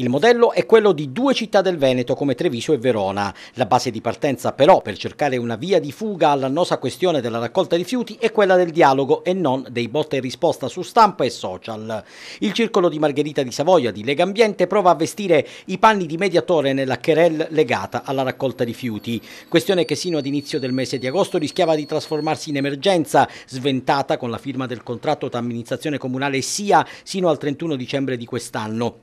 Il modello è quello di due città del Veneto come Treviso e Verona. La base di partenza però per cercare una via di fuga all'annosa questione della raccolta rifiuti è quella del dialogo e non dei botte e risposta su stampa e social. Il circolo di Margherita di Savoia di Lega Ambiente prova a vestire i panni di mediatore nella querel legata alla raccolta rifiuti, questione che sino ad inizio del mese di agosto rischiava di trasformarsi in emergenza, sventata con la firma del contratto tra amministrazione comunale SIA sino al 31 dicembre di quest'anno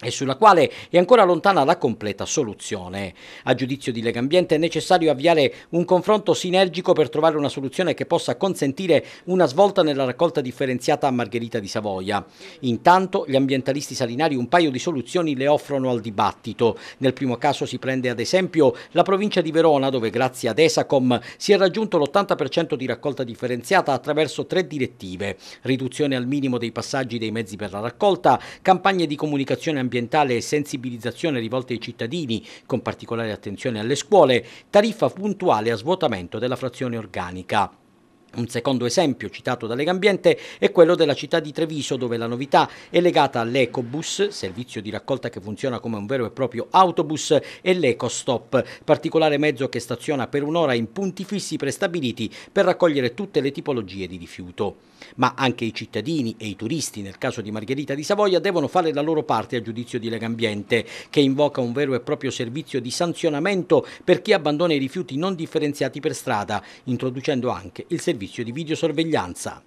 e sulla quale è ancora lontana la completa soluzione. A giudizio di Legambiente è necessario avviare un confronto sinergico per trovare una soluzione che possa consentire una svolta nella raccolta differenziata a Margherita di Savoia. Intanto gli ambientalisti salinari un paio di soluzioni le offrono al dibattito. Nel primo caso si prende ad esempio la provincia di Verona dove grazie ad Esacom si è raggiunto l'80% di raccolta differenziata attraverso tre direttive. Riduzione al minimo dei passaggi dei mezzi per la raccolta, campagne di comunicazione ambientale ambientale e sensibilizzazione rivolte ai cittadini, con particolare attenzione alle scuole, tariffa puntuale a svuotamento della frazione organica. Un secondo esempio citato da Legambiente è quello della città di Treviso dove la novità è legata all'Ecobus, servizio di raccolta che funziona come un vero e proprio autobus, e l'Ecostop, particolare mezzo che staziona per un'ora in punti fissi prestabiliti per raccogliere tutte le tipologie di rifiuto. Ma anche i cittadini e i turisti, nel caso di Margherita di Savoia, devono fare la loro parte a giudizio di Legambiente, che invoca un vero e proprio servizio di sanzionamento per chi abbandona i rifiuti non differenziati per strada, introducendo anche il servizio servizio di videosorveglianza.